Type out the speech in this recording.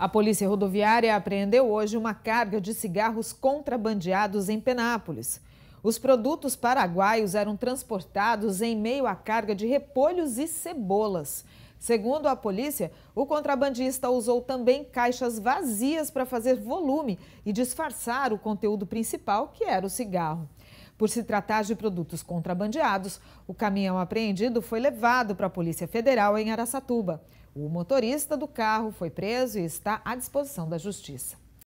A Polícia Rodoviária apreendeu hoje uma carga de cigarros contrabandeados em Penápolis. Os produtos paraguaios eram transportados em meio à carga de repolhos e cebolas. Segundo a polícia, o contrabandista usou também caixas vazias para fazer volume e disfarçar o conteúdo principal, que era o cigarro. Por se tratar de produtos contrabandeados, o caminhão apreendido foi levado para a Polícia Federal em Araçatuba. O motorista do carro foi preso e está à disposição da Justiça.